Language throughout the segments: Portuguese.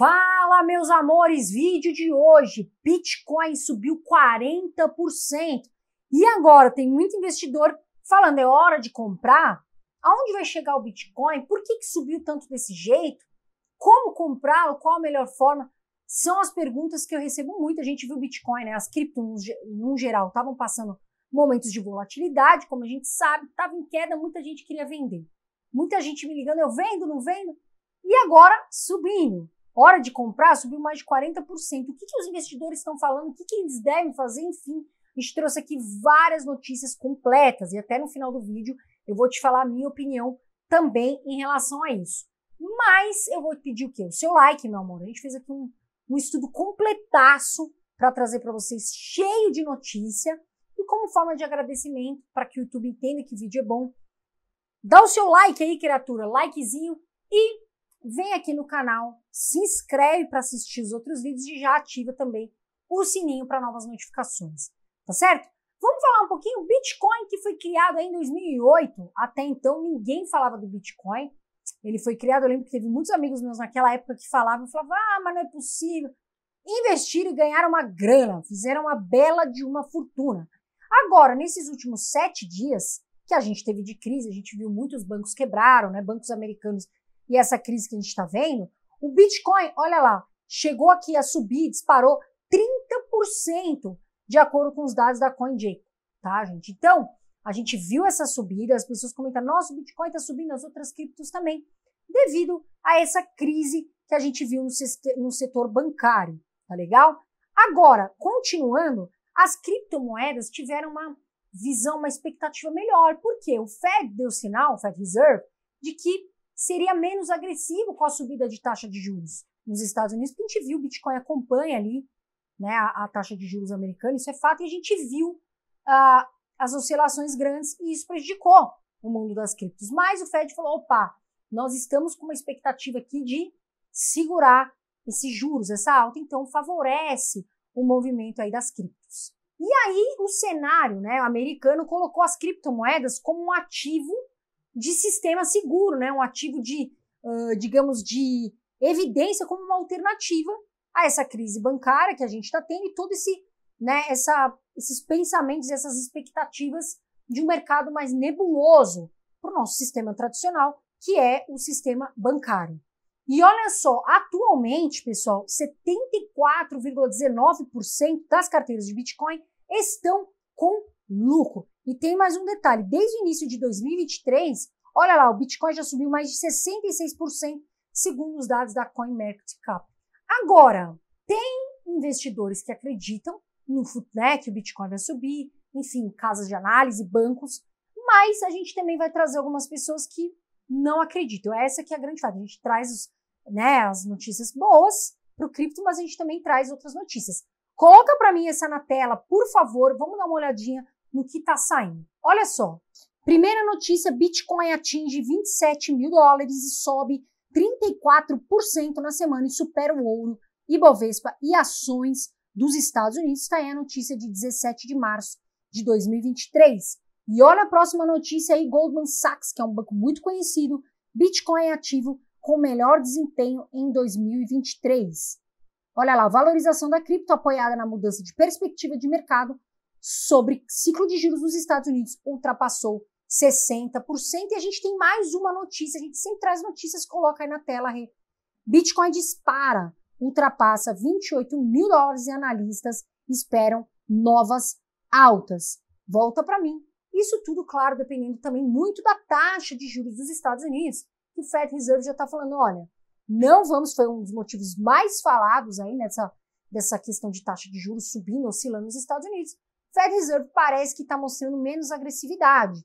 Fala, meus amores! Vídeo de hoje: Bitcoin subiu 40%. E agora tem muito investidor falando: é hora de comprar? Aonde vai chegar o Bitcoin? Por que, que subiu tanto desse jeito? Como comprá-lo? Qual a melhor forma? São as perguntas que eu recebo muito. A gente viu o Bitcoin, né? As criptos no geral estavam passando momentos de volatilidade, como a gente sabe, estava em queda, muita gente queria vender. Muita gente me ligando, eu vendo, não vendo, e agora subindo hora de comprar subiu mais de 40%. O que, que os investidores estão falando? O que, que eles devem fazer? Enfim, a gente trouxe aqui várias notícias completas e até no final do vídeo eu vou te falar a minha opinião também em relação a isso. Mas eu vou te pedir o quê? O seu like, meu amor. A gente fez aqui um, um estudo completaço para trazer para vocês, cheio de notícia. E como forma de agradecimento, para que o YouTube entenda que o vídeo é bom, dá o seu like aí, criatura, likezinho e vem aqui no canal, se inscreve para assistir os outros vídeos e já ativa também o sininho para novas notificações, tá certo? Vamos falar um pouquinho do Bitcoin que foi criado em 2008. Até então ninguém falava do Bitcoin. Ele foi criado, eu lembro que teve muitos amigos meus naquela época que falavam, falavam, ah, mas não é possível. Investiram e ganharam uma grana, fizeram uma bela de uma fortuna. Agora, nesses últimos sete dias que a gente teve de crise, a gente viu muitos bancos quebraram, né? Bancos americanos e essa crise que a gente está vendo, o Bitcoin, olha lá, chegou aqui a subir, disparou 30% de acordo com os dados da CoinGecko, tá, gente? Então, a gente viu essa subida, as pessoas comentam, nossa, o Bitcoin está subindo, as outras criptos também, devido a essa crise que a gente viu no setor bancário, tá legal? Agora, continuando, as criptomoedas tiveram uma visão, uma expectativa melhor, porque o Fed deu sinal, o Fed Reserve, de que seria menos agressivo com a subida de taxa de juros nos Estados Unidos, porque a gente viu o Bitcoin acompanha ali né, a, a taxa de juros americana, isso é fato, e a gente viu ah, as oscilações grandes e isso prejudicou o mundo das criptos. Mas o Fed falou: opa, nós estamos com uma expectativa aqui de segurar esses juros, essa alta, então favorece o movimento aí das criptos. E aí o cenário né, americano colocou as criptomoedas como um ativo de sistema seguro, né? um ativo de, uh, digamos, de evidência como uma alternativa a essa crise bancária que a gente está tendo e todo esse, né, essa, esses pensamentos, essas expectativas de um mercado mais nebuloso para o nosso sistema tradicional, que é o sistema bancário. E olha só, atualmente, pessoal, 74,19% das carteiras de Bitcoin estão com lucro. E tem mais um detalhe: desde o início de 2023, olha lá, o Bitcoin já subiu mais de 66%, segundo os dados da CoinMarketCap. Agora, tem investidores que acreditam no né, que o Bitcoin vai subir, enfim, casas de análise, bancos, mas a gente também vai trazer algumas pessoas que não acreditam. Essa que é a grande fato. A gente traz os, né, as notícias boas para o cripto, mas a gente também traz outras notícias. Coloca para mim essa na tela, por favor. Vamos dar uma olhadinha no que está saindo. Olha só, primeira notícia: Bitcoin atinge 27 mil dólares e sobe 34% na semana e supera o ouro, Ibovespa e ações dos Estados Unidos. Está aí a notícia de 17 de março de 2023. E olha a próxima notícia aí: Goldman Sachs, que é um banco muito conhecido, Bitcoin é ativo com melhor desempenho em 2023. Olha lá, valorização da cripto apoiada na mudança de perspectiva de mercado sobre ciclo de juros nos Estados Unidos ultrapassou 60%. E a gente tem mais uma notícia, a gente sempre traz notícias, coloca aí na tela. Bitcoin dispara, ultrapassa 28 mil dólares e analistas esperam novas altas. Volta para mim. Isso tudo, claro, dependendo também muito da taxa de juros dos Estados Unidos, que o Fed Reserve já está falando, olha, não vamos, foi um dos motivos mais falados aí nessa dessa questão de taxa de juros subindo, oscilando nos Estados Unidos, Fed Reserve parece que está mostrando menos agressividade.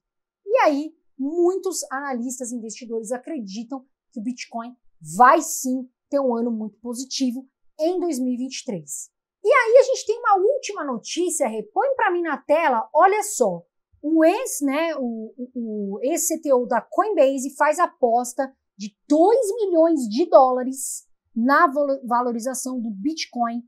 E aí, muitos analistas e investidores acreditam que o Bitcoin vai sim ter um ano muito positivo em 2023. E aí a gente tem uma última notícia, repõe para mim na tela, olha só. O ex, né, o, o, o ex-CTO da Coinbase faz aposta de 2 milhões de dólares na valorização do Bitcoin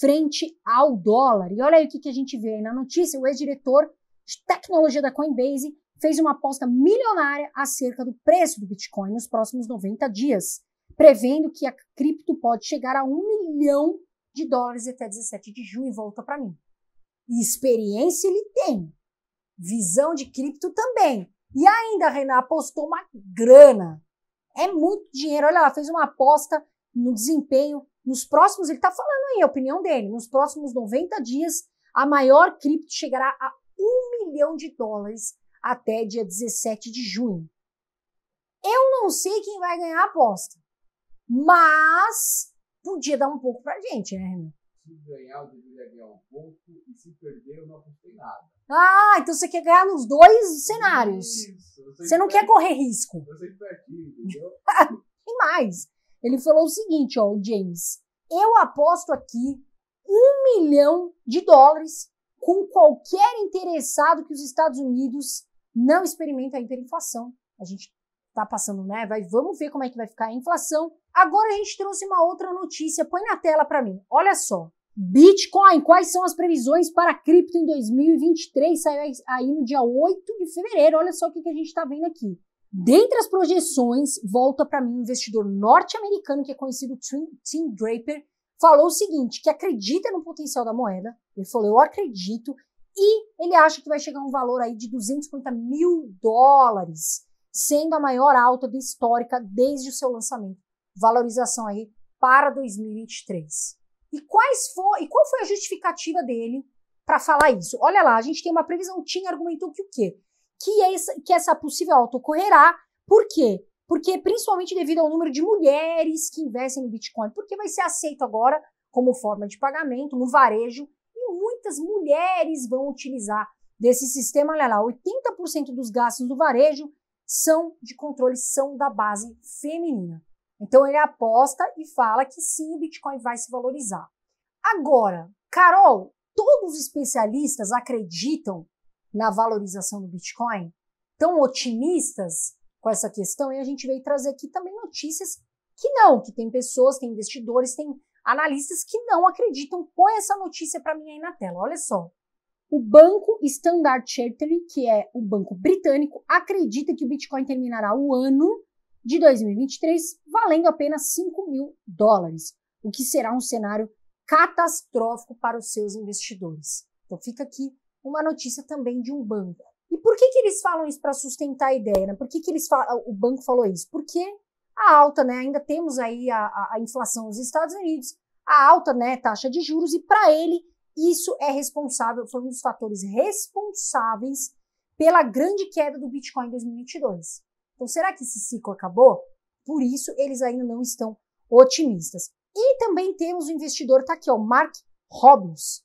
frente ao dólar. E olha aí o que, que a gente vê aí na notícia: o ex-diretor de tecnologia da Coinbase fez uma aposta milionária acerca do preço do Bitcoin nos próximos 90 dias, prevendo que a cripto pode chegar a um milhão de dólares até 17 de junho. Volta para mim. E experiência ele tem, visão de cripto também. E ainda, Renan apostou uma grana. É muito dinheiro. Olha lá, fez uma aposta no desempenho nos próximos, ele está falando aí, a opinião dele, nos próximos 90 dias, a maior cripto chegará a 1 milhão de dólares até dia 17 de junho. Eu não sei quem vai ganhar a aposta, mas podia dar um pouco pra gente, né, Renan? Se ganhar, eu deveria ganhar um pouco, e se perder, eu não apostei nada. Ah, então você quer ganhar nos dois cenários. Isso, você não quer correr risco. Eu sempre perdi, entendeu? e mais, ele falou o seguinte, ó, o James, eu aposto aqui um milhão de dólares com qualquer interessado que os Estados Unidos não experimentem a hiperinflação. A gente tá passando, né? Vai, vamos ver como é que vai ficar a inflação. Agora a gente trouxe uma outra notícia. Põe na tela para mim. Olha só. Bitcoin, quais são as previsões para cripto em 2023? Saiu aí no dia 8 de fevereiro. Olha só o que, que a gente está vendo aqui. Dentre as projeções, volta para mim um investidor norte-americano que é conhecido Tim Draper, falou o seguinte, que acredita no potencial da moeda, ele falou, eu acredito, e ele acha que vai chegar a um valor aí de 250 mil dólares, sendo a maior alta da histórica desde o seu lançamento. Valorização aí para 2023. E, quais for, e qual foi a justificativa dele para falar isso? Olha lá, a gente tem uma previsão, tinha Tim argumentou que o quê? que é essa, que essa possível alta ocorrerá. Por quê? Porque principalmente devido ao número de mulheres que investem no Bitcoin, porque vai ser aceito agora como forma de pagamento no varejo e muitas mulheres vão utilizar desse sistema. Olha lá, 80% dos gastos do varejo são de controle, são da base feminina. Então ele aposta e fala que sim, o Bitcoin vai se valorizar. Agora, Carol, todos os especialistas acreditam na valorização do Bitcoin, tão otimistas com essa questão, e a gente veio trazer aqui também notícias que não, que tem pessoas, tem investidores, tem analistas que não acreditam. Põe essa notícia para mim aí na tela, olha só. O banco Standard Chartered, que é o banco britânico, acredita que o Bitcoin terminará o ano de 2023 valendo apenas 5 mil dólares, o que será um cenário catastrófico para os seus investidores. Então fica aqui uma notícia também de um banco. E por que, que eles falam isso para sustentar a ideia? Né? Por que, que eles falam, o banco falou isso? Porque a alta, né? Ainda temos aí a, a, inflação nos Estados Unidos, a alta, né? Taxa de juros, e para ele isso é responsável, foi um dos fatores responsáveis pela grande queda do Bitcoin em 2022. Então, será que esse ciclo acabou? Por isso, eles ainda não estão otimistas. E também temos o investidor, tá aqui, o Mark Robbins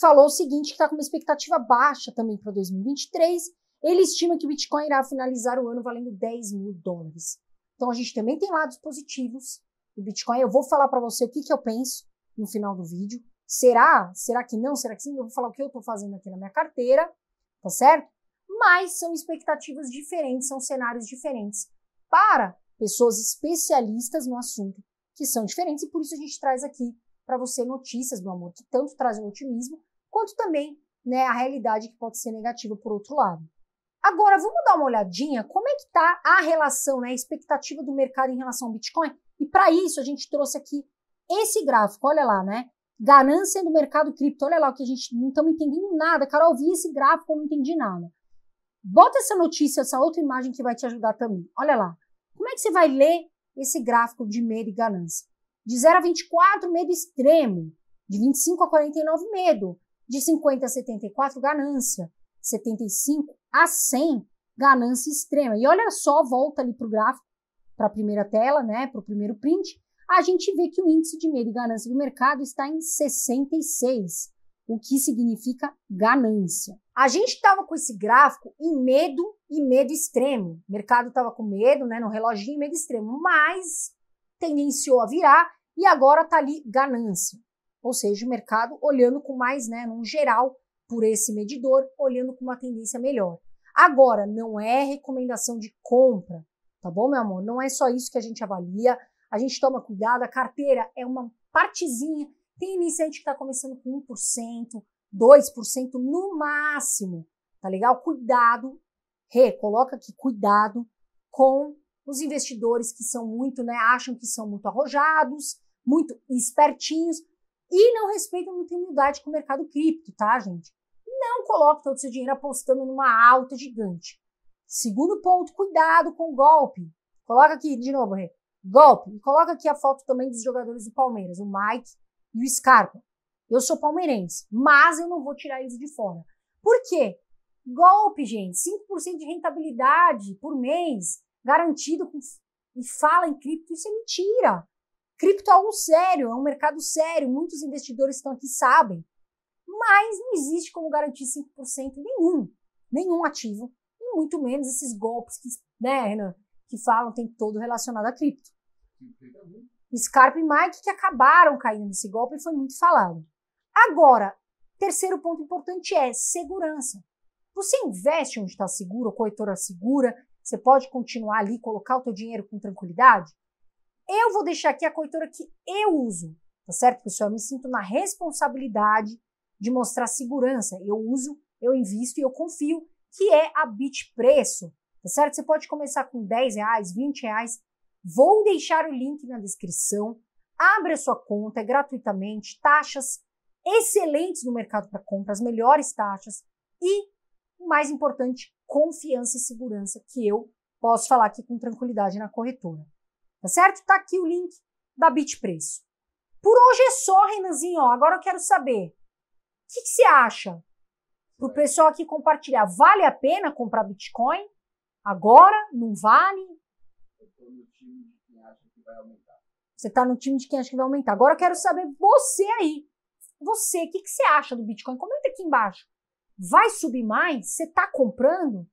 falou o seguinte, que está com uma expectativa baixa também para 2023. Ele estima que o Bitcoin irá finalizar o ano valendo 10 mil dólares. Então a gente também tem lados positivos do Bitcoin. Eu vou falar para você o que, que eu penso no final do vídeo. Será? Será que não? Será que sim? Eu vou falar o que eu estou fazendo aqui na minha carteira, tá certo? Mas são expectativas diferentes, são cenários diferentes para pessoas especialistas no assunto que são diferentes e por isso a gente traz aqui para você notícias, meu amor, que tanto trazem otimismo quanto também né, a realidade que pode ser negativa por outro lado. Agora, vamos dar uma olhadinha como é que está a relação, né, a expectativa do mercado em relação ao Bitcoin. E para isso, a gente trouxe aqui esse gráfico, olha lá, né? Ganância do mercado cripto, olha lá o que a gente não estamos entendendo nada. Carol, eu vi esse gráfico, não entendi nada. Bota essa notícia, essa outra imagem que vai te ajudar também. Olha lá. Como é que você vai ler esse gráfico de medo e ganância? De 0 a 24, medo extremo. De 25 a 49, medo. De 50 a 74, ganância. 75 a 100, ganância extrema. E olha só, volta ali para o gráfico, para a primeira tela, né, para o primeiro print, a gente vê que o índice de medo e ganância do mercado está em 66, o que significa ganância. A gente estava com esse gráfico em medo e medo extremo. O mercado estava com medo, né, no reloginho, medo extremo, mas tendenciou a virar e agora está ali ganância ou seja, o mercado olhando com mais, né, num geral, por esse medidor, olhando com uma tendência melhor. Agora, não é recomendação de compra, tá bom, meu amor? Não é só isso que a gente avalia, a gente toma cuidado, a carteira é uma partezinha, tem iniciante que está começando com 1%, 2% no máximo, tá legal? Cuidado, Rê, coloca aqui cuidado com os investidores que são muito, né, acham que são muito arrojados, muito espertinhos, e não respeitam muita humildade com o mercado cripto, tá, gente? Não coloque todo o seu dinheiro apostando numa alta gigante. Segundo ponto, cuidado com o golpe. Coloca aqui de novo, Rê. Golpe. E coloca aqui a foto também dos jogadores do Palmeiras, o Mike e o Scarpa. Eu sou palmeirense, mas eu não vou tirar isso de fora. Por quê? Golpe, gente. 5% de rentabilidade por mês, garantido com... e fala em cripto, isso é mentira. Cripto é algo sério, é um mercado sério, muitos investidores estão aqui sabem. Mas não existe como garantir 5% nenhum, nenhum ativo, e muito menos esses golpes que, né, Renan, que falam tem todo relacionado a cripto. Scarpe e Mike que acabaram caindo nesse golpe e foi muito falado. Agora, terceiro ponto importante é segurança. Você investe onde está seguro, a corretora segura, você pode continuar ali, colocar o teu dinheiro com tranquilidade? Eu vou deixar aqui a corretora que eu uso, tá certo, pessoal? Eu me sinto na responsabilidade de mostrar segurança. Eu uso, eu invisto e eu confio, que é a Bitpreço. tá certo? Você pode começar com 10 reais, 20 reais. Vou deixar o link na descrição. Abra a sua conta é gratuitamente, taxas excelentes no mercado para compra, as melhores taxas e, o mais importante, confiança e segurança que eu posso falar aqui com tranquilidade na corretora. Tá certo? Tá aqui o link da Bitpreço Por hoje é só, Renanzinho. Ó, agora eu quero saber. O que, que você acha? Pro pessoal aqui compartilhar, vale a pena comprar Bitcoin? Agora? Não vale? Eu tô no time de quem acha que vai aumentar. Você tá no time de quem acha que vai aumentar. Agora eu quero saber você aí. Você, o que, que você acha do Bitcoin? Comenta aqui embaixo. Vai subir mais? Você tá comprando?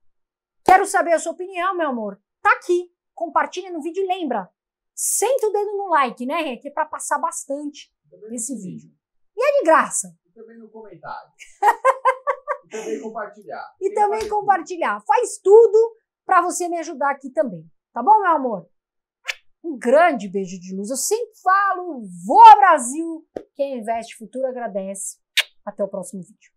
Quero saber a sua opinião, meu amor. Tá aqui compartilha no vídeo e lembra, senta o dedo no like, né, Rê? Que é para passar bastante nesse vídeo. E é de graça. E também no comentário. e também compartilhar. E Quem também compartilhar. Tudo? Faz tudo para você me ajudar aqui também. Tá bom, meu amor? Um grande beijo de luz. Eu sempre falo, vou ao Brasil! Quem investe futuro agradece. Até o próximo vídeo.